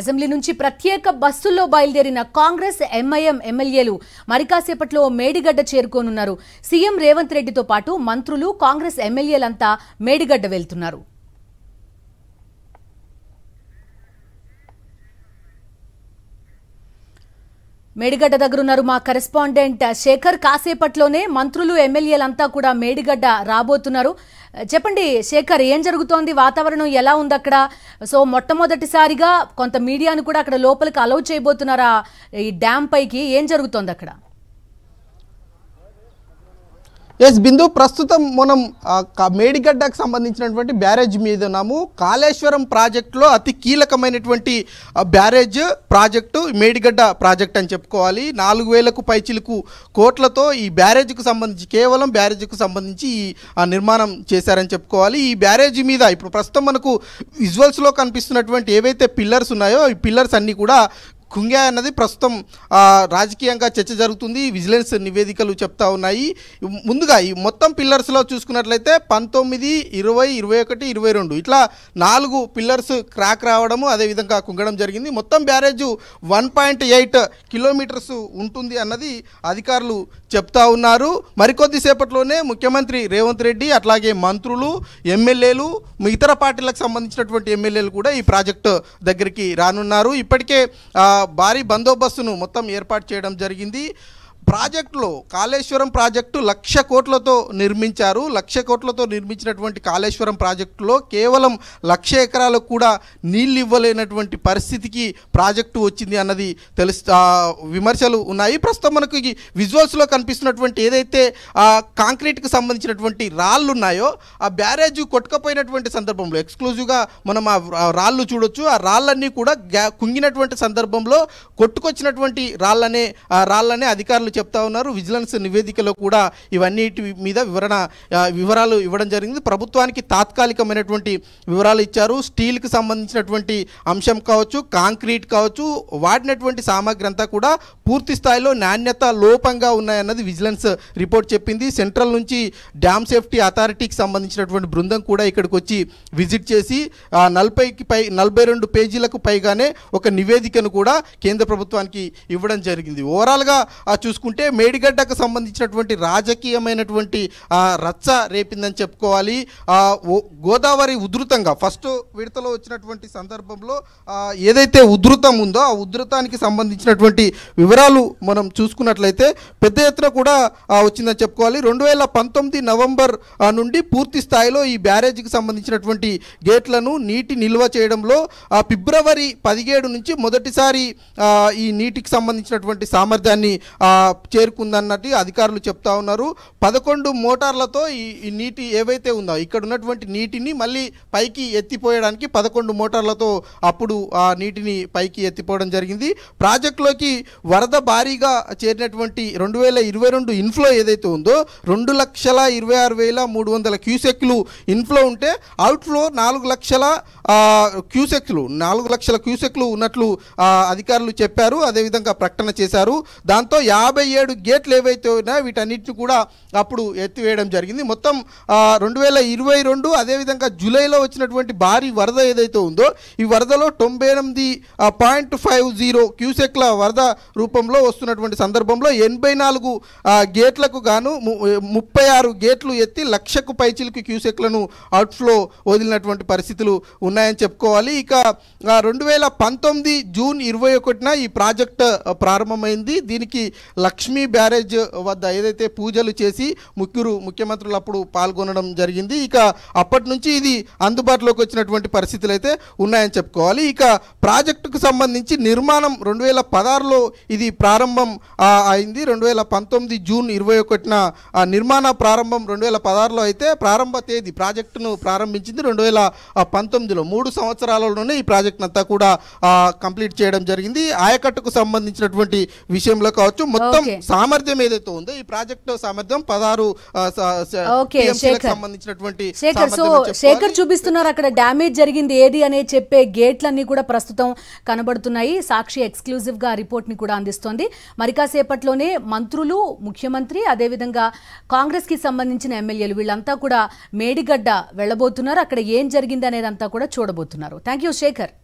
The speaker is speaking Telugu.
అసెంబ్లీ నుంచి ప్రత్యేక బస్సుల్లో బయలుదేరిన కాంగ్రెస్ ఎంఐఎం ఎమ్మెల్యేలు మరికాసేపట్లో మేడిగడ్డ చేరుకోనున్నారు సీఎం రేవంత్ రెడ్డితో పాటు మంత్రులు కాంగ్రెస్ ఎమ్మెల్యేలంతా మేడిగడ్డ వెళ్తున్నారు మేడిగడ్డ దగ్గరున్నారు మా కరెస్పాండెంట్ శేఖర్ కాసేపట్లోనే మంత్రులు ఎమ్మెల్యేలంతా కూడా మేడిగడ్డ రాబోతున్నారు చెప్పండి శేఖర్ ఏం జరుగుతోంది వాతావరణం ఎలా ఉంది అక్కడ సో మొట్టమొదటిసారిగా కొంత మీడియాను కూడా అక్కడ లోపలికి అలౌ చేయబోతున్నారా ఈ డ్యామ్ పైకి ఏం జరుగుతోంది అక్కడ ఎస్ బిందు ప్రస్తుతం మనం మేడిగడ్డకు సంబంధించినటువంటి బ్యారేజ్ మీద ఉన్నాము కాళేశ్వరం ప్రాజెక్టులో అతి కీలకమైనటువంటి బ్యారేజ్ ప్రాజెక్టు మేడిగడ్డ ప్రాజెక్ట్ అని చెప్పుకోవాలి నాలుగు వేలకు పైచిలకు కోట్లతో ఈ బ్యారేజ్కు సంబంధించి కేవలం బ్యారేజ్కు సంబంధించి ఈ నిర్మాణం చేశారని చెప్పుకోవాలి ఈ బ్యారేజ్ మీద ఇప్పుడు ప్రస్తుతం మనకు విజువల్స్లో కనిపిస్తున్నటువంటి ఏవైతే పిల్లర్స్ ఉన్నాయో ఈ పిల్లర్స్ అన్నీ కూడా కుంగ్యా అన్నది ప్రస్తుతం రాజకీయంగా చర్చ జరుగుతుంది విజిలెన్స్ నివేదికలు చెప్తా ఉన్నాయి ముందుగా ఈ మొత్తం పిల్లర్స్లో చూసుకున్నట్లయితే పంతొమ్మిది ఇరవై ఇరవై ఒకటి ఇరవై రెండు ఇట్లా నాలుగు పిల్లర్స్ క్రాక్ రావడము అదేవిధంగా కుంగడం జరిగింది మొత్తం barrage one point eight kilometres ఉంటుంది అన్నది అధికారులు చెప్తా ఉన్నారు మరికొద్దిసేపట్లోనే ముఖ్యమంత్రి రేవంత్ రెడ్డి అట్లాగే మంత్రులు ఎమ్మెల్యేలు ఇతర పార్టీలకు సంబంధించినటువంటి ఎమ్మెల్యేలు కూడా ఈ ప్రాజెక్టు దగ్గరికి రానున్నారు ఇప్పటికే భారీ బందోబస్తును మొత్తం ఏర్పాటు చేయడం జరిగింది ప్రాజెక్టులో కాళేశ్వరం ప్రాజెక్టు లక్ష కోట్లతో నిర్మించారు లక్ష కోట్లతో నిర్మించినటువంటి కాళేశ్వరం ప్రాజెక్టులో కేవలం లక్ష ఎకరాలకు కూడా నీళ్ళు ఇవ్వలేనటువంటి పరిస్థితికి ప్రాజెక్టు వచ్చింది అన్నది తెలుసు విమర్శలు ఉన్నాయి ప్రస్తుతం మనకు ఈ విజువల్స్లో కనిపిస్తున్నటువంటి ఏదైతే కాంక్రీట్కి సంబంధించినటువంటి రాళ్ళు ఉన్నాయో ఆ బ్యారేజ్ కొట్టుకపోయినటువంటి సందర్భంలో ఎక్స్క్లూజివ్గా మనం ఆ రాళ్ళు చూడొచ్చు ఆ రాళ్ళన్నీ కూడా కుంగినటువంటి సందర్భంలో కొట్టుకొచ్చినటువంటి రాళ్ళనే రాళ్ళనే అధికారులు అధికారులు చెప్తా ఉన్నారు విజిలెన్స్ నివేదికలో కూడా ఇవన్నిటి మీద వివరణ వివరాలు ఇవ్వడం జరిగింది ప్రభుత్వానికి తాత్కాలికమైనటువంటి వివరాలు ఇచ్చారు స్టీల్కి సంబంధించినటువంటి అంశం కావచ్చు కాంక్రీట్ కావచ్చు వాడినటువంటి సామాగ్రి అంతా కూడా పూర్తి స్థాయిలో నాణ్యత లోపంగా ఉన్నాయన్నది విజిలెన్స్ రిపోర్ట్ చెప్పింది సెంట్రల్ నుంచి డ్యామ్ సేఫ్టీ అథారిటీకి సంబంధించినటువంటి బృందం కూడా ఇక్కడికి వచ్చి విజిట్ చేసి నలభైకి పై నలభై రెండు పేజీలకు పైగానే ఒక నివేదికను కూడా కేంద్ర ప్రభుత్వానికి ఇవ్వడం జరిగింది ఓవరాల్గా చూసుకుంటే చూసుకుంటే మేడిగడ్డకు సంబంధించినటువంటి రాజకీయమైనటువంటి రచ్చ రేపిందని చెప్పుకోవాలి గోదావరి ఉధృతంగా ఫస్ట్ విడతలో వచ్చినటువంటి సందర్భంలో ఏదైతే ఉధృతం ఉందో ఆ ఉధృతానికి సంబంధించినటువంటి వివరాలు మనం చూసుకున్నట్లయితే పెద్ద ఎత్తున కూడా వచ్చిందని చెప్పుకోవాలి రెండు వేల పంతొమ్మిది నవంబర్ నుండి పూర్తి స్థాయిలో ఈ బ్యారేజ్కి సంబంధించినటువంటి గేట్లను నీటి నిల్వ చేయడంలో ఫిబ్రవరి పదిహేడు నుంచి మొదటిసారి ఈ నీటికి సంబంధించినటువంటి సామర్థ్యాన్ని చేరుకుందన్నట్టు అధికారులు చెప్తా ఉన్నారు పదకొండు మోటార్లతో ఈ నీటి ఏవైతే ఉందో ఇక్కడ ఉన్నటువంటి నీటిని మళ్ళీ పైకి ఎత్తిపోయడానికి పదకొండు మోటార్లతో అప్పుడు ఆ నీటిని పైకి ఎత్తిపోవడం జరిగింది ప్రాజెక్టులోకి వరద భారీగా చేరినటువంటి రెండు వేల ఇరవై రెండు ఇన్ఫ్లో ఏదైతే ఉందో రెండు లక్షల ఇరవై ఆరు వేల మూడు వందల క్యూసెక్లు ఇన్ఫ్లో ఉంటే అవుట్ఫ్లో నాలుగు లక్షల క్యూసెక్లు నాలుగు లక్షల క్యూసెక్లు ఉన్నట్లు అధికారులు చెప్పారు అదేవిధంగా ప్రకటన చేశారు దాంతో యాభై యాభై ఏడు గేట్లు ఏవైతే ఉన్నాయో వీటన్నిటిని కూడా అప్పుడు ఎత్తివేయడం జరిగింది మొత్తం రెండు వేల ఇరవై రెండు అదేవిధంగా జూలైలో వచ్చినటువంటి భారీ వరద ఏదైతే ఉందో ఈ వరదలో తొంభై ఎనిమిది పాయింట్ ఫైవ్ జీరో క్యూసెక్ల వరద రూపంలో వస్తున్నటువంటి సందర్భంలో ఎనభై నాలుగు గేట్లకు గాను ముప్పై ఆరు గేట్లు ఎత్తి లక్షకు పైచిలకు క్యూసెక్లను అవుట్ఫ్లో వదిలినటువంటి పరిస్థితులు ఉన్నాయని చెప్పుకోవాలి ఇక రెండు వేల పంతొమ్మిది జూన్ ఇరవై ఒకటిన ఈ ప్రాజెక్ట్ ప్రారంభమైంది దీనికి లక్ష్మీ బ్యారేజ్ వద్ద ఏదైతే పూజలు చేసి ముగ్గురు ముఖ్యమంత్రులు అప్పుడు పాల్గొనడం జరిగింది ఇక అప్పటి నుంచి ఇది అందుబాటులోకి వచ్చినటువంటి పరిస్థితులు అయితే ఉన్నాయని చెప్పుకోవాలి ఇక ప్రాజెక్టుకు సంబంధించి నిర్మాణం రెండు వేల పదహారులో ఇది ప్రారంభం అయింది రెండు వేల పంతొమ్మిది జూన్ ఇరవై ఒకటిన నిర్మాణ ప్రారంభం రెండు వేల పదహారులో అయితే ప్రారంభ తేదీ ప్రాజెక్టును ప్రారంభించింది రెండు వేల పంతొమ్మిదిలో మూడు సంవత్సరాలలోనే ఈ ప్రాజెక్ట్ అంతా కూడా కంప్లీట్ చేయడం జరిగింది ఆయకట్టుకు సంబంధించినటువంటి విషయంలో కావచ్చు మొత్తం మొత్తం సామర్థ్యం ఏదైతే ఉందో ఈ ప్రాజెక్ట్ సామర్థ్యం పదహారు సంబంధించినటువంటి శేఖర్ చూపిస్తున్నారు అక్కడ డామేజ్ జరిగింది ఏది అనే చెప్పే గేట్లన్నీ కూడా ప్రస్తుతం కనబడుతున్నాయి సాక్షి ఎక్స్క్లూజివ్ గా రిపోర్ట్ ని కూడా అందిస్తోంది మరి కాసేపట్లోనే మంత్రులు ముఖ్యమంత్రి అదేవిధంగా కాంగ్రెస్ కి సంబంధించిన ఎమ్మెల్యేలు వీళ్ళంతా కూడా మేడిగడ్డ వెళ్లబోతున్నారు అక్కడ ఏం జరిగింది అంతా కూడా చూడబోతున్నారు థ్యాంక్ యూ శేఖర్